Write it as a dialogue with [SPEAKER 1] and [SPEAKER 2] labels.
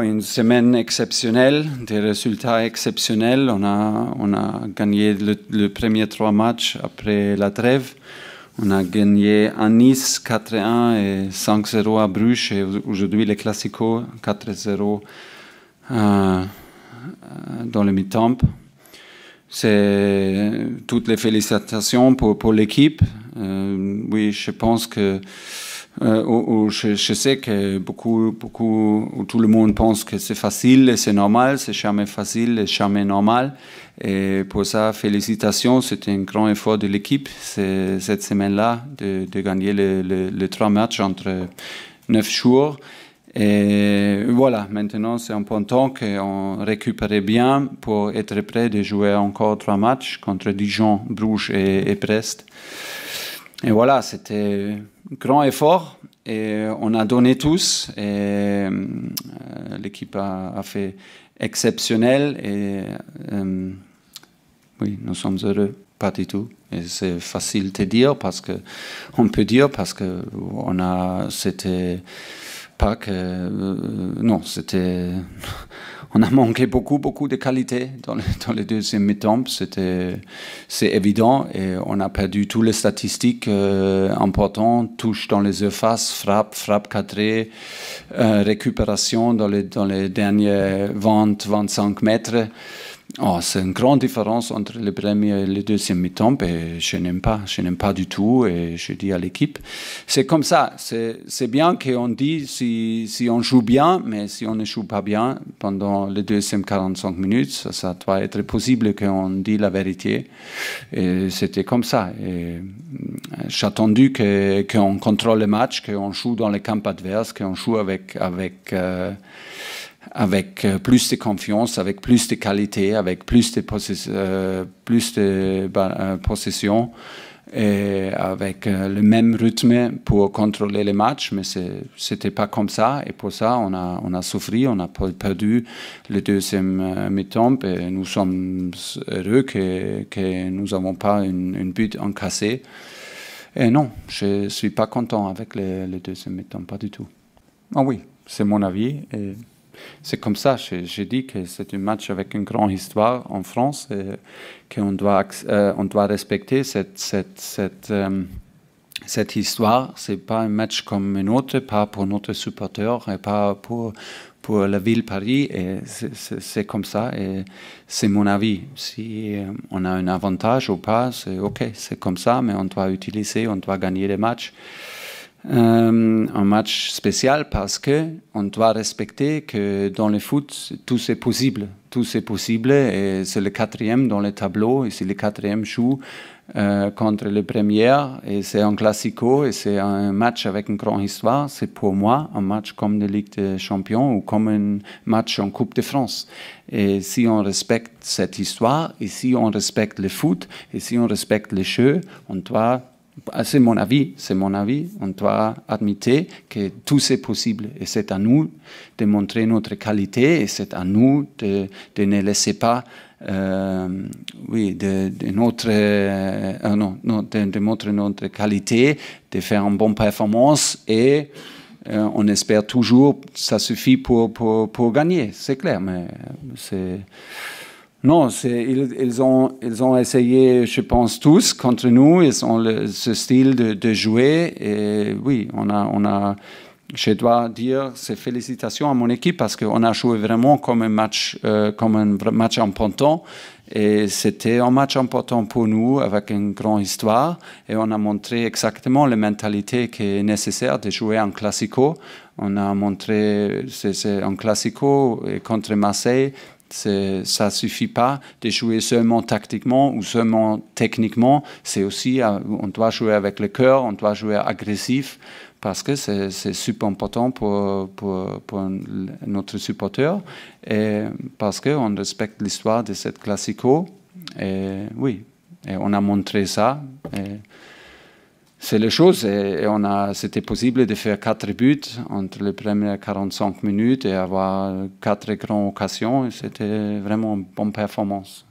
[SPEAKER 1] une semaine exceptionnelle, des résultats exceptionnels. On a, on a gagné le, premier trois matchs après la trêve. On a gagné à Nice 4-1 et 5-0 à Bruges. Et aujourd'hui, les Classico 4-0 euh, euh, dans le mi-temps. C'est toutes les félicitations pour, l'équipe. Euh, oui, je pense que euh, je, sais que beaucoup, beaucoup, tout le monde pense que c'est facile, et c'est normal, c'est jamais facile, et jamais normal. Et pour ça, félicitations, c'était un grand effort de l'équipe cette semaine-là de, gagner les trois matchs entre neuf jours. Et voilà, maintenant c'est important qu'on récupère bien pour être prêt de jouer encore trois matchs contre Dijon, Bruges et, et Brest. Et voilà, c'était un grand effort et on a donné tous. Et euh, l'équipe a, fait exceptionnel et euh, oui, nous sommes heureux, pas du tout. Et c'est facile de dire parce que on peut dire parce que on a, c'était pas que euh, non, c'était on a manqué beaucoup, beaucoup de qualité dans, dans les deuxièmes mi-temps. C'était, c'est évident. Et on a perdu toutes les statistiques euh, importantes touches dans les effaces, frappe, frappe cadrée, euh, récupération dans les, dans les derniers 20-25 mètres. Oh, c'est une grande différence entre le premier et le deuxième mi-temps et je n'aime pas, je n'aime pas du tout et je dis à l'équipe, c'est comme ça, c'est bien qu'on dise si, si on joue bien, mais si on ne joue pas bien pendant les deuxièmes 45 minutes, ça, doit être possible qu'on dise la vérité et c'était comme ça. Euh, j'ai attendu qu'on contrôle le match, qu'on joue dans les camps adverses, qu'on joue avec... avec euh, avec euh, plus de confiance, avec plus de qualité, avec plus de, euh, ben, euh, possession et avec le même rythme pour contrôler les matchs, mais c'était pas comme ça. Et pour ça, on a, on a souffert, on a perdu le deuxième mi-temps et nous sommes heureux que, nous n'avons pas une, une, but encassée. Et non, je suis pas content avec le, le deuxième mi-temps, pas du tout. Ah oui, c'est mon avis. Et c'est comme ça. J'ai dit que c'est un match avec une grande histoire en France et qu'on doit, euh, on doit respecter cette, euh, histoire. Ce n'est pas un match comme un autre, pas pour notre supporter et pas pour, pour la ville Paris. Et c'est comme ça et c'est mon avis. Si euh, on a un avantage ou pas, c'est OK, c'est comme ça, mais on doit utiliser, on doit gagner les matchs. Euh, un match spécial parce que on doit respecter que dans le foot tout c'est possible, tout c'est possible et c'est le quatrième dans le tableau et si le quatrième joue euh, contre le premier et c'est un classico et c'est un match avec une grande histoire, c'est pour moi un match comme la Ligue des Champions ou comme un match en Coupe de France. Et si on respecte cette histoire et si on respecte le foot et si on respecte les jeux, on doit ah, c'est mon avis, c'est mon avis. On doit admettre que tout c'est possible et c'est à nous de montrer notre qualité et c'est à nous de, ne laisser pas, euh, oui, de, notre, euh, ah non, de, montrer notre qualité, de faire une bonne performance et euh, on espère toujours ça suffit pour, pour, pour gagner, c'est clair, mais c'est. Non, ils, ont, essayé, je pense tous, contre nous, ils ont ce style de, jouer. Et oui, on a, je dois dire ces félicitations à mon équipe parce qu'on a joué vraiment comme un match, euh, comme un match important. Et c'était un match important pour nous avec une grande histoire. Et on a montré exactement la mentalité qui est nécessaire de jouer en classico. On a montré, c'est un classico contre Marseille ça suffit pas de jouer seulement tactiquement ou seulement techniquement. C'est aussi, euh, on doit jouer avec le cœur, on doit jouer agressif parce que c'est super important pour, pour, pour, notre supporter et parce qu'on respecte l'histoire de cette classico. Et oui, et on a montré ça les choses. Et, on a, c'était possible de faire quatre buts entre les premières 45 minutes et avoir quatre grandes occasions. C'était vraiment une bonne performance.